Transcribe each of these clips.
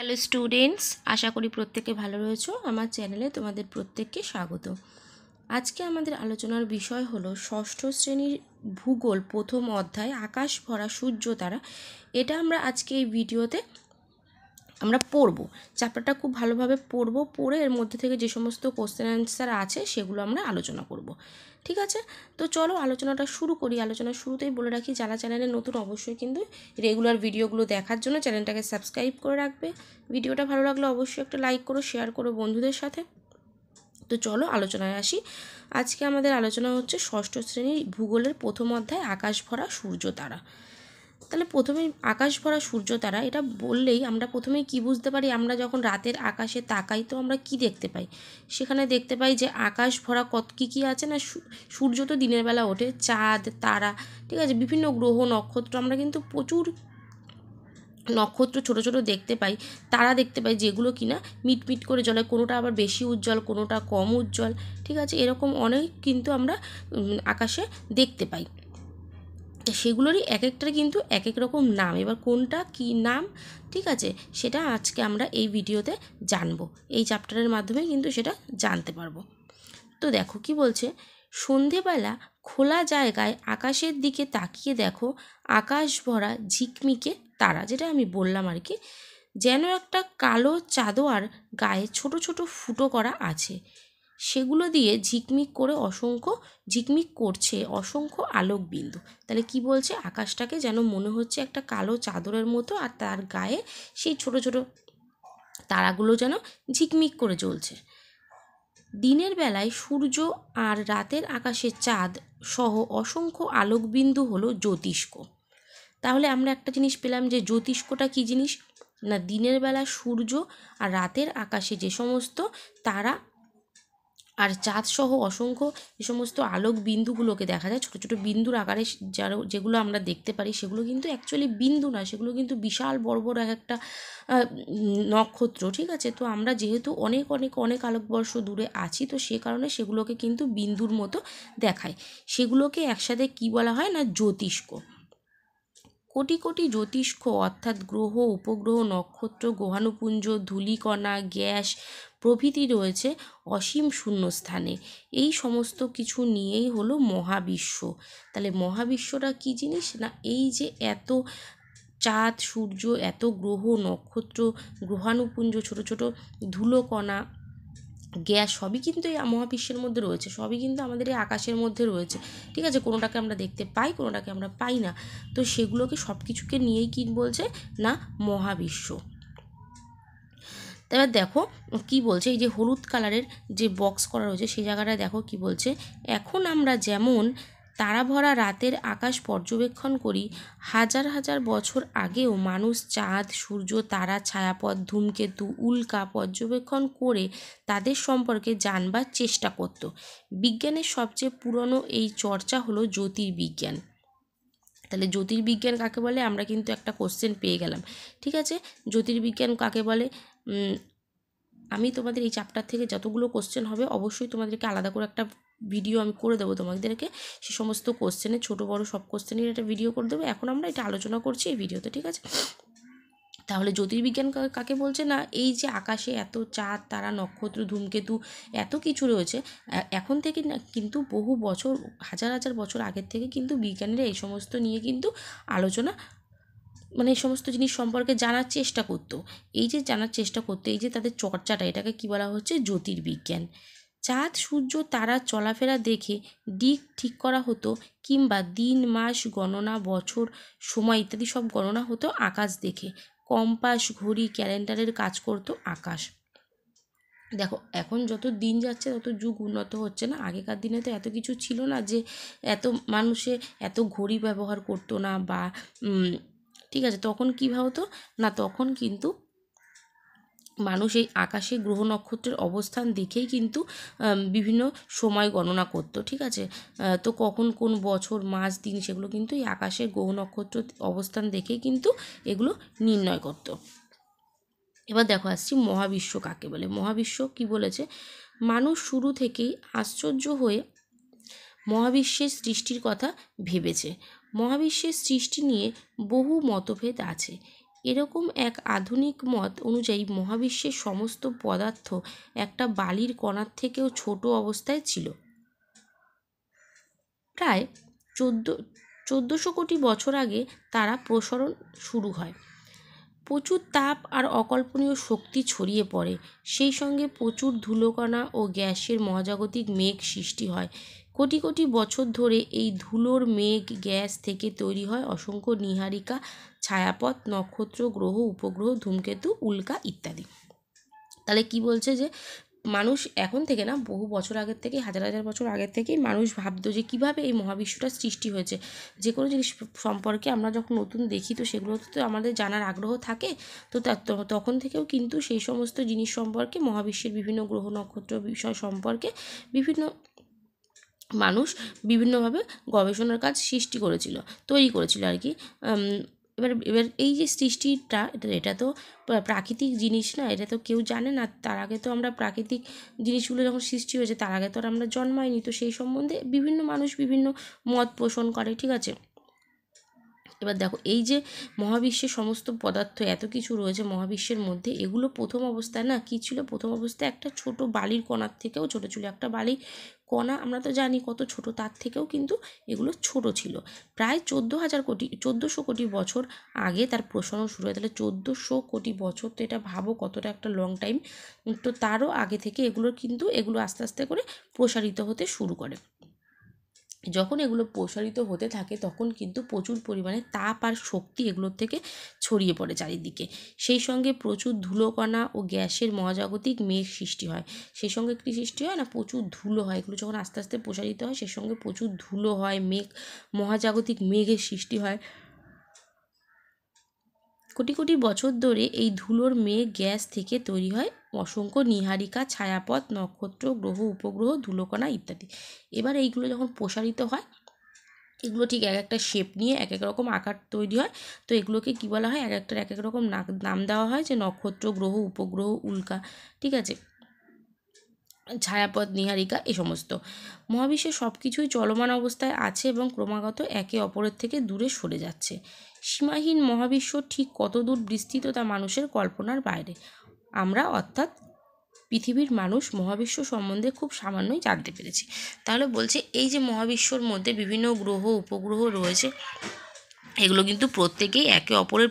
hello students আশা করি প্রত্যেকে ভালো রয়েছে আমার চ্যানেলে তোমাদের প্রত্যেককে স্বাগত আজকে আমাদের আলোচনার বিষয় হলো ষষ্ঠ শ্রেণীর ভূগোল প্রথম অধ্যায় আকাশ ভরা সূর্য তারা এটা আমরা আজকে এই ভিডিওতে আমরা পড়বো চ্যাপ্টারটা খুব ভালোভাবে পড়বো পড়ে এর মধ্যে থেকে যে সমস্ত কোশ্চেন অ্যান্সার আছে সেগুলো আমরা আলোচনা করব ঠিক আছে তো চলো আলোচনাটা শুরু করি আলোচনা শুরুতেই বলে রাখি যারা চ্যানেলে নতুন অবশ্যই কিন্তু রেগুলার ভিডিওগুলো দেখার জন্য চ্যানেলটাকে সাবস্ক্রাইব করে রাখবে ভিডিওটা ভালো লাগলে অবশ্যই একটা লাইক করো শেয়ার করো বন্ধুদের সাথে তো চলো আলোচনায় আসি আজকে আমাদের আলোচনা হচ্ছে ষষ্ঠ শ্রেণীর ভূগোলের প্রথম অধ্যায় আকাশ ভরা সূর্য তারা তাহলে প্রথমে আকাশ ভরা সূর্য তারা এটা বললেই আমরা প্রথমেই কি বুঝতে পারি আমরা যখন রাতের আকাশে তাকাই তো আমরা কি দেখতে পাই সেখানে দেখতে পাই যে আকাশ ভরা কত কী কী আছে না সূর্য তো দিনের বেলা ওঠে চাঁদ তারা ঠিক আছে বিভিন্ন গ্রহ নক্ষত্র আমরা কিন্তু প্রচুর নক্ষত্র ছোট ছোট দেখতে পাই তারা দেখতে পাই যেগুলো কিনা মিটমিট করে জলে কোনোটা আবার বেশি উজ্জ্বল কোনোটা কম উজ্জ্বল ঠিক আছে এরকম অনেক কিন্তু আমরা আকাশে দেখতে পাই সেগুলোরই এক একটার কিন্তু এক এক রকম নাম এবার কোনটা কি নাম ঠিক আছে সেটা আজকে আমরা এই ভিডিওতে জানবো এই চ্যাপ্টারের মাধ্যমে কিন্তু সেটা জানতে পারবো তো দেখো কি বলছে সন্ধেবেলা খোলা জায়গায় আকাশের দিকে তাকিয়ে দেখো আকাশ ভরা ঝিকমিকে তারা যেটা আমি বললাম আর কি যেন একটা কালো চাদোয়ার গায়ে ছোট ছোট ফুটো করা আছে সেগুলো দিয়ে ঝিকমিক করে অসংখ্য ঝিকমিক করছে অসংখ্য আলোক বিন্দু তাহলে কি বলছে আকাশটাকে যেন মনে হচ্ছে একটা কালো চাদরের মতো আর তার গায়ে সেই ছোট ছোট তারাগুলো যেন ঝিকমিক করে জ্বলছে দিনের বেলায় সূর্য আর রাতের আকাশে চাঁদ সহ অসংখ্য আলোকবিন্দু হলো জ্যোতিষ্ক তাহলে আমরা একটা জিনিস পেলাম যে জ্যোতিষ্কটা কি জিনিস না দিনের বেলা সূর্য আর রাতের আকাশে যে সমস্ত তারা আর চাঁদসহ অসংখ্য এ সমস্ত আলোক বিন্দুগুলোকে দেখা যায় ছোটো ছোটো বিন্দুর আকারে যার যেগুলো আমরা দেখতে পারি সেগুলো কিন্তু অ্যাকচুয়ালি বিন্দু না সেগুলো কিন্তু বিশাল বড় বড় এক একটা নক্ষত্র ঠিক আছে তো আমরা যেহেতু অনেক অনেক অনেক আলোকবর্ষ দূরে আছি তো সে কারণে সেগুলোকে কিন্তু বিন্দুর মতো দেখায় সেগুলোকে একসাথে কি বলা হয় না জ্যোতিষ্ক কোটি কোটি জ্যোতিষ্ক অর্থাৎ গ্রহ উপগ্রহ নক্ষত্র গ্রহাণুপুঞ্জ ধূলিকণা গ্যাস প্রভৃতি রয়েছে অসীম শূন্যস্থানে এই সমস্ত কিছু নিয়েই হলো মহাবিশ্ব তাহলে মহাবিশ্বটা কি জিনিস না এই যে এত চাঁদ সূর্য এত গ্রহ নক্ষত্র গ্রহাণুপুঞ্জ ছোট ছোট ধুলোকণা গ্যাস সবই কিন্তু এই মহাবিশ্বের মধ্যে রয়েছে সবই কিন্তু আমাদের এই আকাশের মধ্যে রয়েছে ঠিক আছে কোনোটাকে আমরা দেখতে পাই কোনোটাকে আমরা পাই না তো সেগুলোকে সব কিছুকে নিয়েই কি বলছে না মহাবিশ্ব এবার দেখো কি বলছে এই যে হলুদ কালারের যে বক্স করা রয়েছে সেই জায়গাটা দেখো কি বলছে এখন আমরা যেমন তারা ভরা রাতের আকাশ পর্যবেক্ষণ করি হাজার হাজার বছর আগেও মানুষ চাঁদ সূর্য তারা ছায়াপথ ধূমকেতু উল্কা পর্যবেক্ষণ করে তাদের সম্পর্কে জানবার চেষ্টা করত বিজ্ঞানের সবচেয়ে পুরনো এই চর্চা হলো জ্যোতির্বিজ্ঞান তাহলে জ্যোতির্বিজ্ঞান কাকে বলে আমরা কিন্তু একটা কোশ্চেন পেয়ে গেলাম ঠিক আছে জ্যোতির্বিজ্ঞান কাকে বলে আমি তোমাদের এই চ্যাপ্টার থেকে যতগুলো কোশ্চেন হবে অবশ্যই তোমাদেরকে আলাদা করে একটা ভিডিও আমি করে দেবো তোমাদেরকে সে সমস্ত কোশ্চেনে ছোট বড় সব কোশ্চেনের একটা ভিডিও করে দেবো এখন আমরা এটা আলোচনা করছি এই ভিডিওতে ঠিক আছে তাহলে জ্যোতির্বিজ্ঞান কাকে বলছে না এই যে আকাশে এত চাঁদ তারা নক্ষত্র ধূমকেতু এত কিছু রয়েছে এখন থেকে না কিন্তু বহু বছর হাজার হাজার বছর আগের থেকে কিন্তু বিজ্ঞানীরা এই সমস্ত নিয়ে কিন্তু আলোচনা মানে এই সমস্ত জিনিস সম্পর্কে জানার চেষ্টা করত এই যে জানার চেষ্টা করতো এই যে তাদের চর্চাটা এটাকে কি বলা হচ্ছে জ্যোতির্বিজ্ঞান চাঁদ সূর্য তারা চলাফেরা দেখে দিক ঠিক করা হতো কিংবা দিন মাস গণনা বছর সময় ইত্যাদি সব গণনা হতো আকাশ দেখে কম্পাস ঘড়ি ক্যালেন্ডারের কাজ করতো আকাশ দেখো এখন যত দিন যাচ্ছে তত যুগ উন্নত হচ্ছে না আগেকার দিনে তো এত কিছু ছিল না যে এত মানুষে এত ঘড়ি ব্যবহার করতো না বা ঠিক আছে তখন কী ভাবতো না তখন কিন্তু মানুষ এই আকাশে গ্রহ নক্ষত্রের অবস্থান দেখেই কিন্তু বিভিন্ন সময় গণনা করতো ঠিক আছে তো কখন কোন বছর মাস দিন সেগুলো কিন্তু এই আকাশে গ্রহ নক্ষত্র অবস্থান দেখেই কিন্তু এগুলো নির্ণয় করত এবার দেখো আসছি মহাবিশ্ব কাকে বলে মহাবিশ্ব কি বলেছে মানুষ শুরু থেকেই আশ্চর্য হয়ে মহাবিশ্বের সৃষ্টির কথা ভেবেছে মহাবিশ্বের সৃষ্টি নিয়ে বহু মতভেদ আছে এরকম এক আধুনিক মত অনুযায়ী মহাবিশ্বের সমস্ত পদার্থ একটা বালির কণার থেকেও ছোট অবস্থায় ছিল প্রায় চোদ্দো চোদ্দোশো কোটি বছর আগে তারা প্রসরণ শুরু হয় প্রচুর তাপ আর অকল্পনীয় শক্তি ছড়িয়ে পড়ে সেই সঙ্গে প্রচুর ধুলোকণা ও গ্যাসের মহাজাগতিক মেঘ সৃষ্টি হয় কোটি কোটি বছর ধরে এই ধুলোর মেঘ গ্যাস থেকে তৈরি হয় অসংখ্য নীহারিকা ছায়াপথ নক্ষত্র গ্রহ উপগ্রহ ধূমকেতু উল্কা ইত্যাদি তাহলে কি বলছে যে মানুষ এখন থেকে না বহু বছর আগের থেকে হাজার হাজার বছর আগের থেকেই মানুষ ভাবতো যে কিভাবে এই মহাবিশ্বটা সৃষ্টি হয়েছে যে কোনো জিনিস সম্পর্কে আমরা যখন নতুন দেখি তো সেগুলো তো আমাদের জানার আগ্রহ থাকে তো তখন থেকেও কিন্তু সেই সমস্ত জিনিস সম্পর্কে মহাবিশ্বের বিভিন্ন গ্রহ নক্ষত্র বিষয় সম্পর্কে বিভিন্ন মানুষ বিভিন্নভাবে গবেষণার কাজ সৃষ্টি করেছিল তৈরি করেছিল আর কি এবার এবার এই যে সৃষ্টিটা এটা এটা তো প্রাকৃতিক জিনিস না এটা তো কেউ জানে না তার আগে তো আমরা প্রাকৃতিক জিনিসগুলো যখন সৃষ্টি হয়েছে তার আগে তো আর আমরা জন্মাইনি তো সেই সম্বন্ধে বিভিন্ন মানুষ বিভিন্ন মত পোষণ করে ঠিক আছে এবার দেখো এই যে মহাবিশ্বের সমস্ত পদার্থ এত কিছু রয়েছে মহাবিশ্বের মধ্যে এগুলো প্রথম অবস্থায় না কী ছিল প্রথম অবস্থায় একটা ছোট বালির কণার থেকেও ছোটো ছিল একটা বালির কণা আমরা তো জানি কত ছোট তার থেকেও কিন্তু এগুলো ছোট ছিল প্রায় চোদ্দো হাজার কোটি চোদ্দোশো কোটি বছর আগে তার প্রসারণ শুরু হয় তাহলে চোদ্দোশো কোটি বছর তো এটা ভাবো কতটা একটা লং টাইম তো তারও আগে থেকে এগুলোর কিন্তু এগুলো আস্তে আস্তে করে প্রসারিত হতে শুরু করে যখন এগুলো প্রসারিত হতে থাকে তখন কিন্তু প্রচুর পরিমাণে তাপ আর শক্তি এগুলোর থেকে ছড়িয়ে পড়ে চারিদিকে সেই সঙ্গে প্রচুর ধুলোকণা ও গ্যাসের মহাজাগতিক মেঘ সৃষ্টি হয় সেই সঙ্গে কী সৃষ্টি হয় না প্রচুর ধুলো হয় এগুলো যখন আস্তে আস্তে প্রসারিত হয় সেই সঙ্গে প্রচুর ধুলো হয় মেঘ মহাজাগতিক মেঘের সৃষ্টি হয় কোটি কোটি বছর ধরে এই ধুলোর মেয়ে গ্যাস থেকে তৈরি হয় অসংখ্য নিহারিকা ছায়াপথ নক্ষত্র গ্রহ উপগ্রহ ধুলোকণা ইত্যাদি এবার এইগুলো যখন প্রসারিত হয় এগুলো ঠিক এক একটা শেপ নিয়ে এক এক রকম আকার তৈরি হয় তো এগুলোকে কী বলা হয় এক একটার এক এক রকম নাম দেওয়া হয় যে নক্ষত্র গ্রহ উপগ্রহ উল্কা ঠিক আছে ছায়াপথ নিহারিকা এ সমস্ত মহাবিশ্বে সব কিছুই চলমান অবস্থায় আছে এবং ক্রমাগত একে অপরের থেকে দূরে সরে যাচ্ছে সীমাহীন মহাবিশ্ব ঠিক কতদূর বিস্তৃত তা মানুষের কল্পনার বাইরে আমরা অর্থাৎ পৃথিবীর মানুষ মহাবিশ্ব সম্বন্ধে খুব সামান্যই জানতে পেরেছি তাহলে বলছে এই যে মহাবিশ্বর মধ্যে বিভিন্ন গ্রহ উপগ্রহ রয়েছে এগুলো কিন্তু প্রত্যেকেই একে অপরের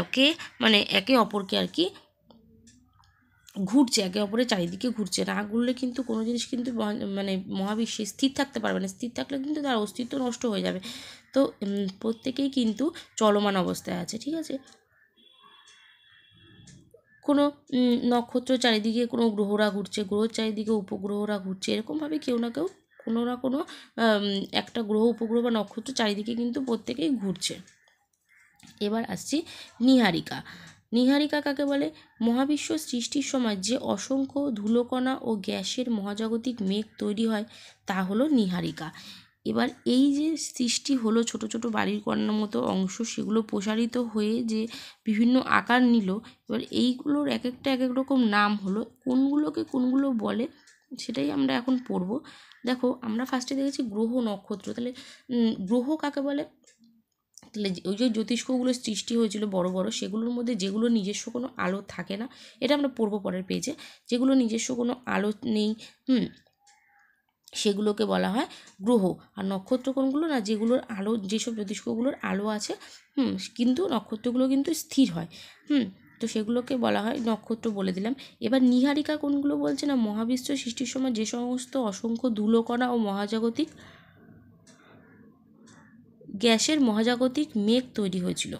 একে মানে একে অপরকে আর কি ঘুরছে একে অপরের চারিদিকে ঘুরছে না ঘুরলে কিন্তু কোনো জিনিস কিন্তু মানে মহাবিশ্বে স্থির থাকতে পারবে না স্থির থাকলে কিন্তু তার অস্তিত্ব নষ্ট হয়ে যাবে তো প্রত্যেকেই কিন্তু চলমান অবস্থায় আছে ঠিক আছে কোনো নক্ষত্র চারিদিকে কোনো গ্রহরা ঘুরছে গ্রহ চারিদিকে উপগ্রহরা ঘুরছে এরকমভাবে কেউ না কেউ কোনো না কোনো একটা গ্রহ উপগ্রহ বা নক্ষত্র চারিদিকে কিন্তু প্রত্যেকেই ঘুরছে এবার আসছি নিহারিকা নিহারিকা কাকে বলে মহাবিশ্ব সৃষ্টির সময় যে অসংখ্য ধুলোকণা ও গ্যাসের মহাজাগতিক মেঘ তৈরি হয় তা হলো নিহারিকা এবার এই যে সৃষ্টি হলো ছোট ছোট বাড়ির কন্যার মতো অংশ সেগুলো প্রসারিত হয়ে যে বিভিন্ন আকার নিল এবার এইগুলোর এক একটা এক এক রকম নাম হলো কোনগুলোকে কোনগুলো বলে সেটাই আমরা এখন পড়ব দেখো আমরা ফার্স্টে দেখেছি গ্রহ নক্ষত্র তাহলে গ্রহ কাকে বলে তাহলে ওই যে জ্যোতিষ্কগুলো সৃষ্টি হয়েছিল বড় বড় সেগুলোর মধ্যে যেগুলো নিজস্ব কোনো আলো থাকে না এটা আমরা পূর্ব পরের পেয়েছে যেগুলো নিজস্ব কোনো আলো নেই হুম সেগুলোকে বলা হয় গ্রহ আর নক্ষত্র কোনগুলো না যেগুলোর আলো যেসব জ্যোতিষ্কগুলোর আলো আছে হুম কিন্তু নক্ষত্রগুলো কিন্তু স্থির হয় হুম তো সেগুলোকে বলা হয় নক্ষত্র বলে দিলাম এবার নিহারিকা কোনগুলো বলছে না মহাবিশ্ব সৃষ্টির সময় যে সমস্ত অসংখ্য ধুলোকণা ও মহাজাগতিক গ্যাসের মহাজাগতিক মেঘ তৈরি হয়েছিল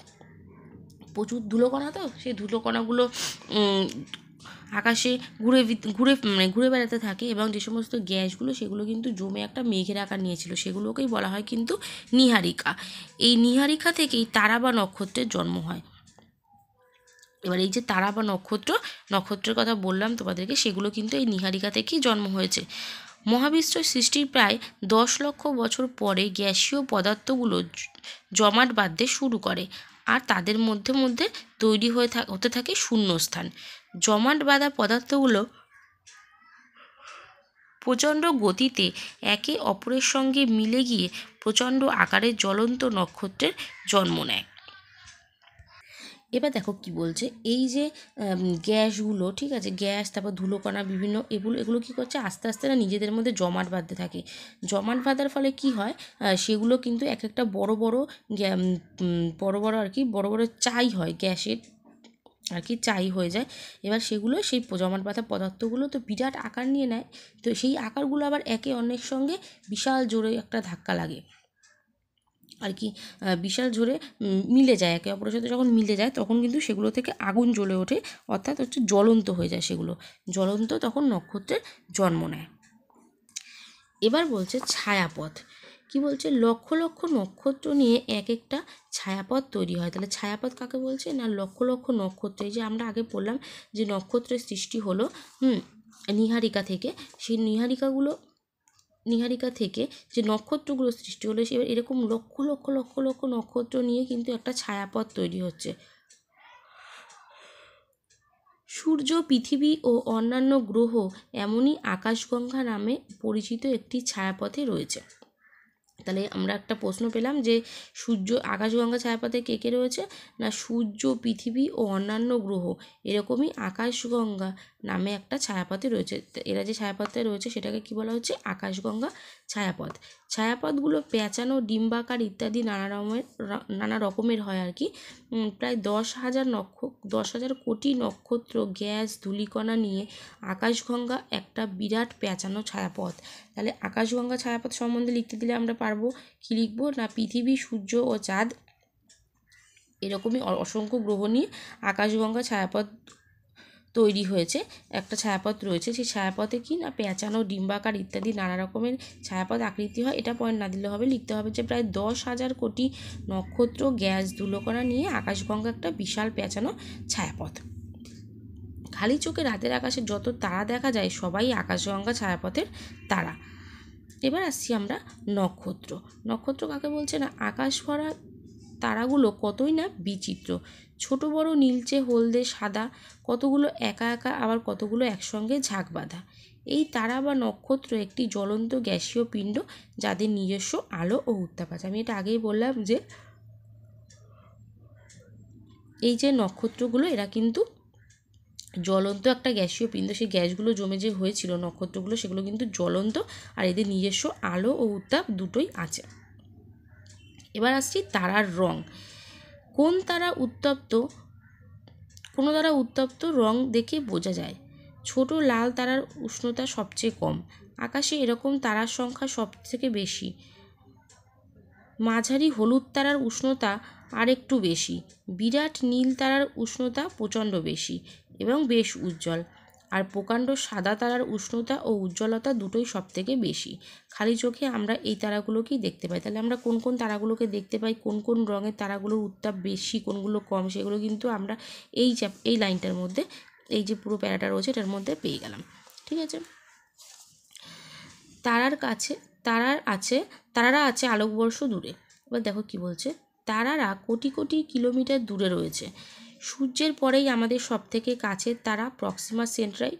প্রচুর ধুলোকণা তো সেই ধুলোকণাগুলো আকাশে ঘুরে ঘুরে মানে ঘুরে বেড়াতে থাকে এবং যে সমস্ত গ্যাসগুলো সেগুলো কিন্তু জমে একটা মেঘের আকার নিয়েছিল সেগুলোকেই বলা হয় কিন্তু নিহারিকা এই নিহারিকা থেকেই তারা বা নক্ষত্রের জন্ম হয় এবার এই যে তারা বা নক্ষত্র নক্ষত্রের কথা বললাম তোমাদেরকে সেগুলো কিন্তু এই নিহারিকা থেকেই জন্ম হয়েছে মহাবিশ্ব সৃষ্টির প্রায় দশ লক্ষ বছর পরে গ্যাসীয় পদার্থগুলো জমাট বাঁধতে শুরু করে আর তাদের মধ্যে মধ্যে তৈরি হয়ে হতে থাকে শূন্যস্থান জমাট বাঁধা পদার্থগুলো প্রচণ্ড গতিতে একে অপরের সঙ্গে মিলে গিয়ে প্রচণ্ড আকারের জ্বলন্ত নক্ষত্রের জন্ম নেয় এবার দেখো কি বলছে এই যে গ্যাসগুলো ঠিক আছে গ্যাস তারপর ধুলোকণা বিভিন্ন এগুলো এগুলো কী করছে আস্তে আস্তে না নিজেদের মধ্যে জমাট বাঁধতে থাকে জমাট বাঁধার ফলে কি হয় সেগুলো কিন্তু এক একটা বড় বড় বড় বড় আর কি বড় বড় চাই হয় গ্যাসের আর কি চাই হয়ে যায় এবার সেগুলো সেই জমাট বাঁধা পদার্থগুলো তো বিরাট আকার নিয়ে নেয় তো সেই আকারগুলো আবার একে অন্যের সঙ্গে বিশাল জোরে একটা ধাক্কা লাগে আর কি বিশাল জোরে মিলে যায় একে অপরের সাথে যখন মিলে যায় তখন কিন্তু সেগুলো থেকে আগুন জ্বলে ওঠে অর্থাৎ হচ্ছে জ্বলন্ত হয়ে যায় সেগুলো জ্বলন্ত তখন নক্ষত্রের জন্ম নেয় এবার বলছে ছায়াপথ কি বলছে লক্ষ লক্ষ নক্ষত্র নিয়ে এক একটা ছায়াপথ তৈরি হয় তাহলে ছায়াপথ কাকে বলছে না লক্ষ লক্ষ নক্ষত্র এই যে আমরা আগে বললাম যে নক্ষত্রের সৃষ্টি হলো হুম নিহারিকা থেকে সেই নিহারিকাগুলো নীহারিকা থেকে যে নক্ষত্রগুলো সৃষ্টি হলো সে এরকম লক্ষ লক্ষ লক্ষ লক্ষ নক্ষত্র নিয়ে কিন্তু একটা ছায়াপথ তৈরি হচ্ছে সূর্য পৃথিবী ও অন্যান্য গ্রহ এমনই আকাশগঙ্গা নামে পরিচিত একটি ছায়াপথে রয়েছে তাহলে আমরা একটা প্রশ্ন পেলাম যে সূর্য আকাশগঙ্গা ছায়াপথে কে কে রয়েছে না সূর্য পৃথিবী ও অন্যান্য গ্রহ এরকমই আকাশগঙ্গা নামে একটা ছায়াপথে রয়েছে এরা যে ছায়াপথে রয়েছে সেটাকে কি বলা হচ্ছে আকাশগঙ্গা ছায়াপথ ছায়াপথগুলো পেঁচানো ডিম্বাকার ইত্যাদি নানা রকমের নানা রকমের হয় আর কি প্রায় দশ হাজার নক্ষ দশ হাজার কোটি নক্ষত্র গ্যাস ধূলিকণা নিয়ে আকাশগঙ্গা একটা বিরাট পেঁচানো ছায়াপথ তাহলে আকাশগঙ্গা ছায়াপথ সম্বন্ধে লিখতে দিলে আমরা পারবো কী লিখবো না পৃথিবী সূর্য ও চাঁদ এরকমই অসংখ্য গ্রহ নিয়ে আকাশগঙ্গা ছায়াপথ তৈরি হয়েছে একটা ছায়াপথ রয়েছে সেই ছায়াপথে কি না পেঁচানো ডিম্বাকার ইত্যাদি নানা রকমের ছায়াপথ আকৃতি হয় এটা পয়েন্ট না দিলে হবে লিখতে হবে যে প্রায় দশ হাজার কোটি নক্ষত্র গ্যাস করা নিয়ে আকাশগঙ্গা একটা বিশাল পেঁচানো ছায়াপথ খালি চোখে রাতের আকাশে যত তারা দেখা যায় সবাই আকাশগঙ্গা ছায়াপথের তারা এবার আসছি আমরা নক্ষত্র নক্ষত্র কাকে বলছে না আকাশ ভরা তারাগুলো কতই না বিচিত্র ছোট বড় নীলচে হলদে সাদা কতগুলো একা একা আবার কতগুলো একসঙ্গে ঝাঁক বাঁধা এই তারা বা নক্ষত্র একটি জ্বলন্ত গ্যাসীয় পিণ্ড যাদের নিজস্ব আলো ও উত্তাপ আছে আমি এটা আগেই বললাম যে এই যে নক্ষত্রগুলো এরা কিন্তু জ্বলন্ত একটা গ্যাসীয় পিণ্ড সেই গ্যাসগুলো জমে যে হয়েছিল নক্ষত্রগুলো সেগুলো কিন্তু জ্বলন্ত আর এদের নিজস্ব আলো ও উত্তাপ দুটোই আছে এবার আসছি তারার রং কোন তারা উত্তপ্ত কোনো তারা উত্তপ্ত রং দেখে বোঝা যায় ছোট লাল তারার উষ্ণতা সবচেয়ে কম আকাশে এরকম তারার সংখ্যা সবথেকে বেশি মাঝারি হলুদ তারার উষ্ণতা আরেকটু বেশি বিরাট নীল তারার উষ্ণতা প্রচণ্ড বেশি এবং বেশ উজ্জ্বল আর প্রকাণ্ড সাদা তারার উষ্ণতা ও উজ্জ্বলতা দুটোই সব থেকে বেশি খালি চোখে আমরা এই তারাগুলোকেই দেখতে পাই তাহলে আমরা কোন কোন তারাগুলোকে দেখতে পাই কোন কোন রঙের তারাগুলোর উত্তাপ বেশি কোনগুলো কম সেগুলো কিন্তু আমরা এই চ্যাপ এই লাইনটার মধ্যে এই যে পুরো প্যারাটা রয়েছে এটার মধ্যে পেয়ে গেলাম ঠিক আছে তারার কাছে তারার আছে তারারা আছে আলোকবর্ষ দূরে এবার দেখো কি বলছে তারারা কোটি কোটি কিলোমিটার দূরে রয়েছে সূর্যের পরেই আমাদের সবথেকে কাছের তারা প্রক্সিমা সেন্ট্রাই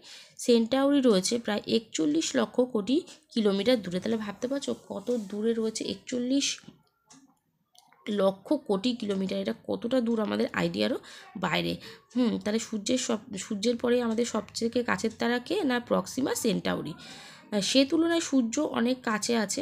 সেন্টাউরি রয়েছে প্রায় একচল্লিশ লক্ষ কোটি কিলোমিটার দূরে তাহলে ভাবতে পারছো কত দূরে রয়েছে একচল্লিশ লক্ষ কোটি কিলোমিটার এটা কতটা দূর আমাদের আইডিয়ারও বাইরে হুম তাহলে সূর্যের সব সূর্যের পরে আমাদের থেকে কাছের তারা কে না প্রক্সিমা সেন্টাউরি সে তুলনায় সূর্য অনেক কাছে আছে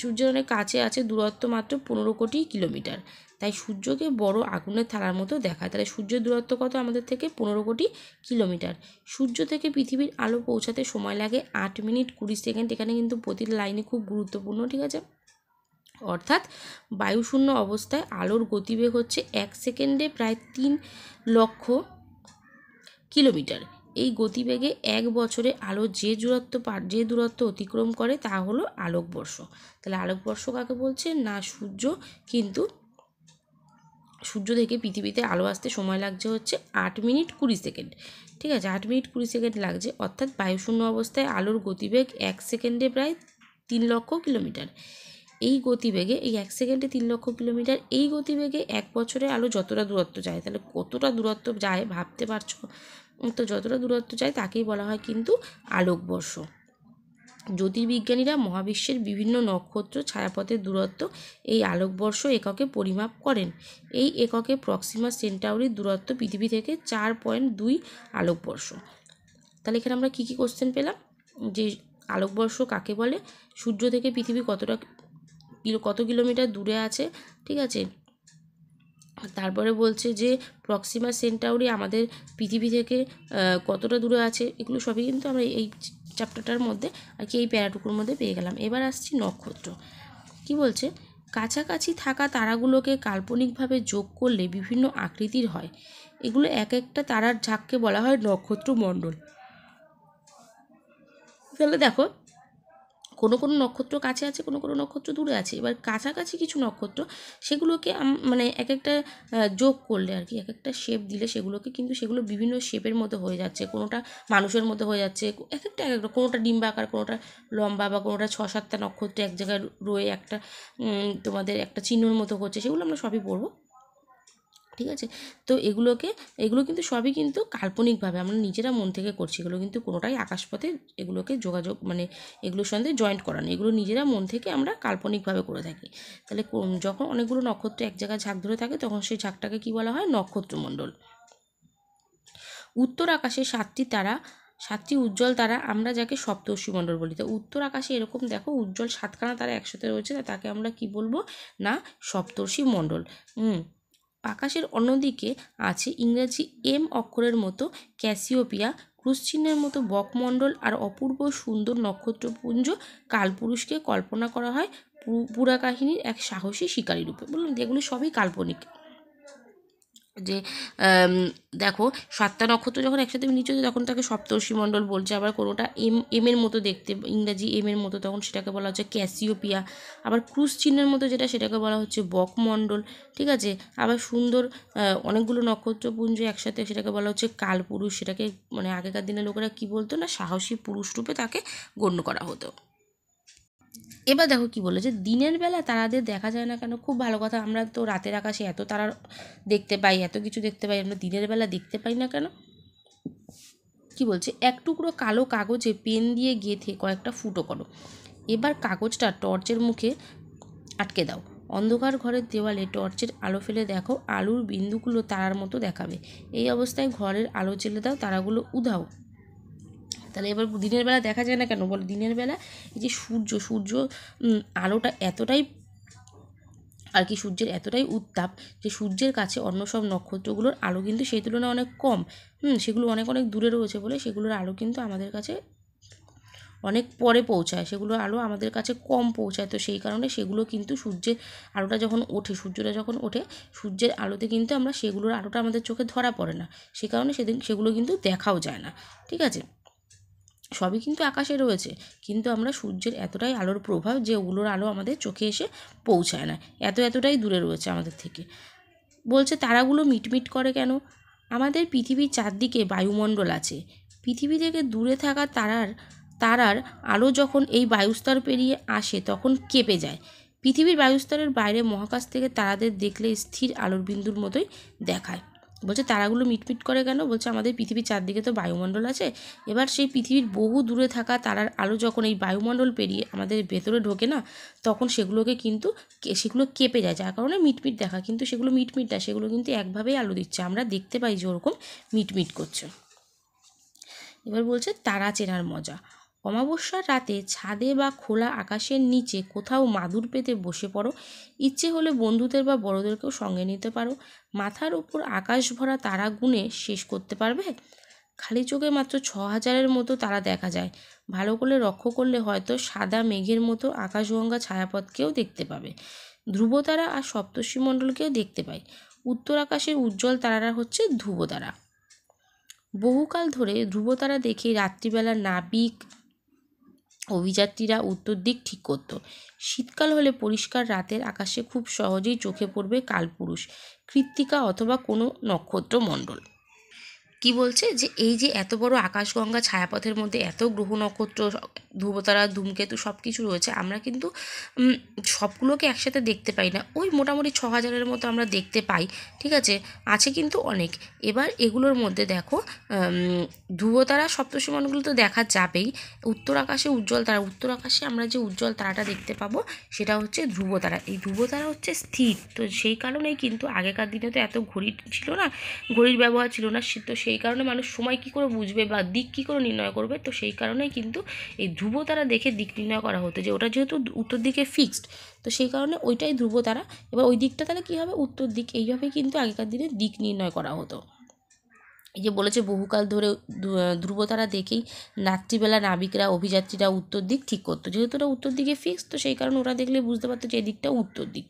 সূর্যের অনেক কাছে আছে দূরত্ব মাত্র পনেরো কোটি কিলোমিটার তাই সূর্যকে বড় আগুনের থালার মতো দেখায় তাহলে সূর্যের দূরত্ব কত আমাদের থেকে পনেরো কোটি কিলোমিটার সূর্য থেকে পৃথিবীর আলো পৌঁছাতে সময় লাগে আট মিনিট কুড়ি সেকেন্ড এখানে কিন্তু প্রতিটি লাইনে খুব গুরুত্বপূর্ণ ঠিক আছে অর্থাৎ বায়ুশূন্য অবস্থায় আলোর গতিবেগ হচ্ছে এক সেকেন্ডে প্রায় তিন লক্ষ কিলোমিটার এই গতিবেগে এক বছরে আলো যে দূরত্ব পার যে দূরত্ব অতিক্রম করে তা হলো আলোকবর্ষ তাহলে আলোকবর্ষ কাকে বলছে না সূর্য কিন্তু সূর্য থেকে পৃথিবীতে আলো আসতে সময় লাগছে হচ্ছে আট মিনিট কুড়ি সেকেন্ড ঠিক আছে আট মিনিট কুড়ি সেকেন্ড লাগছে অর্থাৎ বায়ুশূন্য অবস্থায় আলোর গতিবেগ এক সেকেন্ডে প্রায় তিন লক্ষ কিলোমিটার এই গতিবেগে এই এক সেকেন্ডে তিন লক্ষ কিলোমিটার এই গতিবেগে এক বছরে আলো যতটা দূরত্ব যায় তাহলে কতটা দূরত্ব যায় ভাবতে পারছো তো যতটা দূরত্ব চাই তাকেই বলা হয় কিন্তু আলোকবর্ষ জ্যোতির্বিজ্ঞানীরা মহাবিশ্বের বিভিন্ন নক্ষত্র ছায়াপথের দূরত্ব এই আলোকবর্ষ এককে পরিমাপ করেন এই এককে প্রক্সিমা সেন্টাউরির দূরত্ব পৃথিবী থেকে চার পয়েন্ট দুই আলোকবর্ষ তাহলে এখানে আমরা কী কী কোশ্চেন পেলাম যে আলোকবর্ষ কাকে বলে সূর্য থেকে পৃথিবী কতটা কত কিলোমিটার দূরে আছে ঠিক আছে তারপরে বলছে যে প্রক্সিমা সেন্টাউরি আমাদের পৃথিবী থেকে কতটা দূরে আছে এগুলো সবই কিন্তু আমরা এই চ্যাপ্টারটার মধ্যে আর কি এই প্যারাটুকুর মধ্যে পেয়ে গেলাম এবার আসছি নক্ষত্র কি বলছে কাছাকাছি থাকা তারাগুলোকে কাল্পনিকভাবে যোগ করলে বিভিন্ন আকৃতির হয় এগুলো এক একটা তারার ঝাঁককে বলা হয় নক্ষত্র মণ্ডল তাহলে দেখো কোনো কোনো নক্ষত্র কাছে আছে কোনো কোনো নক্ষত্র দূরে আছে এবার কাছাকাছি কিছু নক্ষত্র সেগুলোকে মানে এক একটা যোগ করলে আর কি এক একটা শেপ দিলে সেগুলোকে কিন্তু সেগুলো বিভিন্ন শেপের মধ্যে হয়ে যাচ্ছে কোনোটা মানুষের মধ্যে হয়ে যাচ্ছে এক একটা এক একটা কোনোটা ডিম্বাকার কোনোটা লম্বা বা কোনোটা ছ সাতটা নক্ষত্র এক জায়গায় রয়ে একটা তোমাদের একটা চিহ্নর মতো হচ্ছে সেগুলো আমরা সবই পড়বো ঠিক আছে তো এগুলোকে এগুলো কিন্তু সবই কিন্তু কাল্পনিকভাবে আমরা নিজেরা মন থেকে করছি এগুলো কিন্তু কোনোটাই আকাশপথে এগুলোকে যোগাযোগ মানে এগুলোর সঙ্গে জয়েন্ট করানো এগুলো নিজেরা মন থেকে আমরা কাল্পনিকভাবে করে থাকি তাহলে যখন অনেকগুলো নক্ষত্র এক জায়গায় ঝাঁক ধরে থাকে তখন সেই ঝাঁকটাকে কী বলা হয় নক্ষত্রমণ্ডল উত্তর আকাশে সাতটি তারা সাতটি উজ্জ্বল তারা আমরা যাকে সপ্তর্ষিমণ্ডল বলি তো উত্তর আকাশে এরকম দেখো উজ্জ্বল সাতখানা তারা একসাথে রয়েছে তাকে আমরা কি বলবো না সপ্তর্ষি মণ্ডল হুম আকাশের অন্যদিকে আছে ইংরাজি এম অক্ষরের মতো ক্যাসিওপিয়া ক্রুশচিহ্নের মতো বকমণ্ডল আর অপূর্ব সুন্দর নক্ষত্রপুঞ্জ কালপুরুষকে কল্পনা করা হয় পুরাকাহিনীর এক সাহসী শিকারী রূপে বললাম এগুলো সবই কাল্পনিক যে দেখো সাতটা নক্ষত্র যখন একসাথে নিচে তখন তাকে সপ্তর্ষি মণ্ডল বলছে আবার কোনোটা এম এমের মতো দেখতে ইংরাজি এমের মতো তখন সেটাকে বলা হচ্ছে ক্যাসিওপিয়া আবার ক্রুশ চিহ্নের মতো যেটা সেটাকে বলা হচ্ছে বকমণ্ডল ঠিক আছে আবার সুন্দর অনেকগুলো নক্ষত্রপুঞ্জ একসাথে সেটাকে বলা হচ্ছে কালপুরুষ সেটাকে মানে আগেকার দিনে লোকেরা কি বলতো না সাহসী পুরুষ রূপে তাকে গণ্য করা হতো এবার দেখো কি যে দিনের বেলা তারাদের দেখা যায় না কেন খুব ভালো কথা আমরা তো রাতের আকাশে এত তারা দেখতে পাই এত কিছু দেখতে পাই আমরা দিনের বেলা দেখতে পাই না কেন কি বলছে এক টুকরো কালো কাগজে পেন দিয়ে গেঁথে কয়েকটা ফুটো করো এবার কাগজটা টর্চের মুখে আটকে দাও অন্ধকার ঘরের দেওয়ালে টর্চের আলো ফেলে দেখো আলুর বিন্দুগুলো তারার মতো দেখাবে এই অবস্থায় ঘরের আলো চেলে দাও তারাগুলো উধাও তাহলে এবার দিনের বেলা দেখা যায় না কেন বলে দিনের বেলা এই যে সূর্য সূর্য আলোটা এতটাই আর কি সূর্যের এতটাই উত্তাপ যে সূর্যের কাছে অন্য সব নক্ষত্রগুলোর আলো কিন্তু সেই তুলনায় অনেক কম হুম সেগুলো অনেক অনেক দূরে রয়েছে বলে সেগুলোর আলো কিন্তু আমাদের কাছে অনেক পরে পৌঁছায় সেগুলো আলো আমাদের কাছে কম পৌঁছায় তো সেই কারণে সেগুলো কিন্তু সূর্যের আলোটা যখন ওঠে সূর্যটা যখন ওঠে সূর্যের আলোতে কিন্তু আমরা সেগুলোর আলোটা আমাদের চোখে ধরা পড়ে না সে কারণে সেদিন সেগুলো কিন্তু দেখাও যায় না ঠিক আছে সবই কিন্তু আকাশে রয়েছে কিন্তু আমরা সূর্যের এতটাই আলোর প্রভাব যে ওগুলোর আলো আমাদের চোখে এসে পৌঁছায় না এত এতটাই দূরে রয়েছে আমাদের থেকে বলছে তারাগুলো মিটমিট করে কেন আমাদের পৃথিবীর চারদিকে বায়ুমণ্ডল আছে পৃথিবী থেকে দূরে থাকা তারার তারার আলো যখন এই বায়ুস্তর পেরিয়ে আসে তখন কেঁপে যায় পৃথিবীর বায়ুস্তরের বাইরে মহাকাশ থেকে তারাদের দেখলে স্থির আলোর বিন্দুর মতোই দেখায় বলছে তারাগুলো মিটমিট করে কেন বলছে আমাদের পৃথিবীর চারদিকে তো বায়ুমণ্ডল আছে এবার সেই পৃথিবীর বহু দূরে থাকা তারার আলো যখন এই বায়ুমণ্ডল পেরিয়ে আমাদের ভেতরে ঢোকে না তখন সেগুলোকে কিন্তু সেগুলো কেঁপে যায় যার কারণে মিটমিট দেখা কিন্তু সেগুলো মিটমিট না সেগুলো কিন্তু একভাবেই আলো দিচ্ছে আমরা দেখতে পাই যে ওরকম মিটমিট করছে এবার বলছে তারা চেনার মজা অমাবস্যার রাতে ছাদে বা খোলা আকাশের নিচে কোথাও মাদুর পেতে বসে পড়ো ইচ্ছে হলে বন্ধুদের বা বড়োদেরকেও সঙ্গে নিতে পারো মাথার উপর আকাশ ভরা তারা গুনে শেষ করতে পারবে খালি চোখে মাত্র ছ হাজারের মতো তারা দেখা যায় ভালো করে লক্ষ্য করলে হয়তো সাদা মেঘের মতো আকাশগঙ্গা ছায়াপথকেও দেখতে পাবে ধ্রুবতারা আর সপ্তর্ষিমণ্ডলকেও দেখতে পাই উত্তর আকাশের উজ্জ্বল তারারা হচ্ছে ধ্রুবতারা বহুকাল ধরে ধ্রুবতারা দেখে রাত্রিবেলা নাবিক অভিযাত্রীরা উত্তর দিক ঠিক করত শীতকাল হলে পরিষ্কার রাতের আকাশে খুব সহজেই চোখে পড়বে কালপুরুষ কৃত্তিকা অথবা কোনো নক্ষত্র মণ্ডল কি বলছে যে এই যে এত বড় আকাশগঙ্গা ছায়াপথের মধ্যে এত গ্রহ নক্ষত্র ধ্রুবতারা ধূমকেতু সব কিছু রয়েছে আমরা কিন্তু সবগুলোকে একসাথে দেখতে পাই না ওই মোটামুটি ছ হাজারের মতো আমরা দেখতে পাই ঠিক আছে আছে কিন্তু অনেক এবার এগুলোর মধ্যে দেখো ধ্রুবতারা সপ্তসীমানগুলো তো দেখা যাবেই উত্তর আকাশে উজ্জ্বল তারা উত্তর আকাশে আমরা যে উজ্জ্বল তারাটা দেখতে পাবো সেটা হচ্ছে ধ্রুবতারা এই ধ্রুবতারা হচ্ছে স্থির তো সেই কারণেই কিন্তু আগেকার দিনে তো এত ঘড়ি ছিল না ঘড়ির ব্যবহার ছিল না সে তো সেই সেই কারণে মানুষ সময় কি করে বুঝবে বা দিক কি করে নির্ণয় করবে তো সেই কারণেই কিন্তু এই ধ্রুব তারা দেখে দিক নির্ণয় করা হতো যে ওটা যেহেতু উত্তর দিকে ফিক্সড তো সেই কারণে ওইটাই ধ্রুব তারা এবার ওই দিকটা তাহলে কী হবে উত্তর দিক এইভাবে কিন্তু আগেকার দিনে দিক নির্ণয় করা হতো এই যে বলেছে বহুকাল ধরে ধ্রুবতারা দেখেই রাত্রিবেলা নাবিকরা অভিযাত্রীরা উত্তর দিক ঠিক করতো যেহেতু ওটা উত্তর দিকে ফিক্সড তো সেই কারণে ওরা দেখলে বুঝতে পারতো যে এদিকটা উত্তর দিক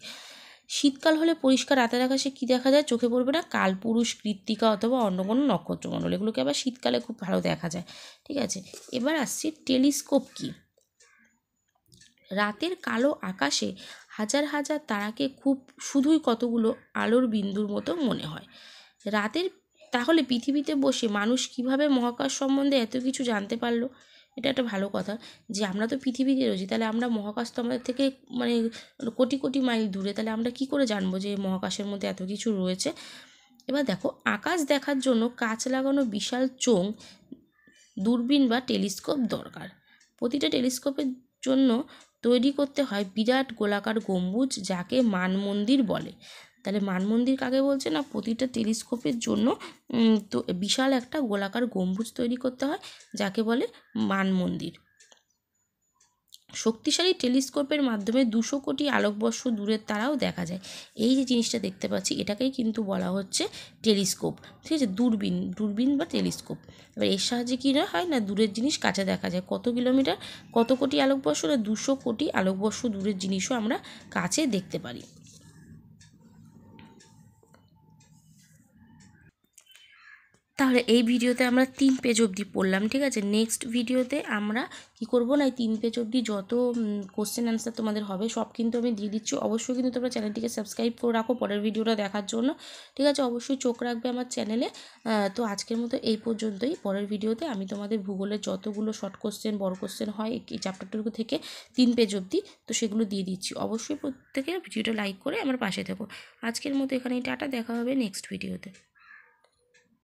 শীতকাল হলে পরিষ্কার রাতের আকাশে কী দেখা যায় চোখে পড়বে না কালপুরুষ কৃত্তিকা অথবা অন্য কোনো নক্ষত্রমণ্ডল এগুলোকে আবার শীতকালে খুব ভালো দেখা যায় ঠিক আছে এবার আসছে টেলিস্কোপ কী রাতের কালো আকাশে হাজার হাজার তারাকে খুব শুধুই কতগুলো আলোর বিন্দুর মতো মনে হয় রাতের তাহলে পৃথিবীতে বসে মানুষ কিভাবে মহাকাশ সম্বন্ধে এত কিছু জানতে পারলো এটা একটা ভালো কথা যে আমরা তো পৃথিবীতে রয়েছি তাহলে আমরা মহাকাশ তো আমাদের থেকে মানে কোটি কোটি মাইল দূরে তাহলে আমরা কি করে জানবো যে মহাকাশের মধ্যে এত কিছু রয়েছে এবার দেখো আকাশ দেখার জন্য কাচ লাগানো বিশাল চোং দূরবীন বা টেলিস্কোপ দরকার প্রতিটা টেলিস্কোপের জন্য তৈরি করতে হয় বিরাট গোলাকার গম্বুজ যাকে মানমন্দির বলে তাহলে মানমন্দির কাকে বলছে না প্রতিটা টেলিস্কোপের জন্য তো বিশাল একটা গোলাকার গম্বুজ তৈরি করতে হয় যাকে বলে মানমন্দির শক্তিশালী টেলিস্কোপের মাধ্যমে দুশো কোটি আলোকবর্ষ দূরের তারাও দেখা যায় এই যে জিনিসটা দেখতে পাচ্ছি এটাকেই কিন্তু বলা হচ্ছে টেলিস্কোপ ঠিক আছে দূরবীন দূরবীন বা টেলিস্কোপ এবার এর সাহায্যে কী না হয় না দূরের জিনিস কাছে দেখা যায় কত কিলোমিটার কত কোটি আলোকবর্ষ না দুশো কোটি আলোকবর্ষ দূরের জিনিসও আমরা কাছে দেখতে পারি তাহলে এই ভিডিওতে আমরা তিন পেজ অবধি পড়লাম ঠিক আছে নেক্সট ভিডিওতে আমরা কি করব না এই তিন পেজ অবধি যত কোশ্চেন অ্যান্সার তোমাদের হবে সব কিন্তু আমি দিয়ে দিচ্ছি অবশ্যই কিন্তু তোমরা চ্যানেলটিকে সাবস্ক্রাইব করে রাখো পরের ভিডিওটা দেখার জন্য ঠিক আছে অবশ্যই চোখ রাখবে আমার চ্যানেলে তো আজকের মতো এই পর্যন্তই পরের ভিডিওতে আমি তোমাদের ভূগোলের যতগুলো শর্ট কোশ্চেন বড় কোশ্চেন হয় এই চ্যাপ্টারটুকু থেকে তিন পেজ অবধি তো সেগুলো দিয়ে দিচ্ছি অবশ্যই প্রত্যেকে ভিডিওটা লাইক করে আমার পাশে থেকো আজকের মতো এখানেই টাটা দেখা হবে নেক্সট ভিডিওতে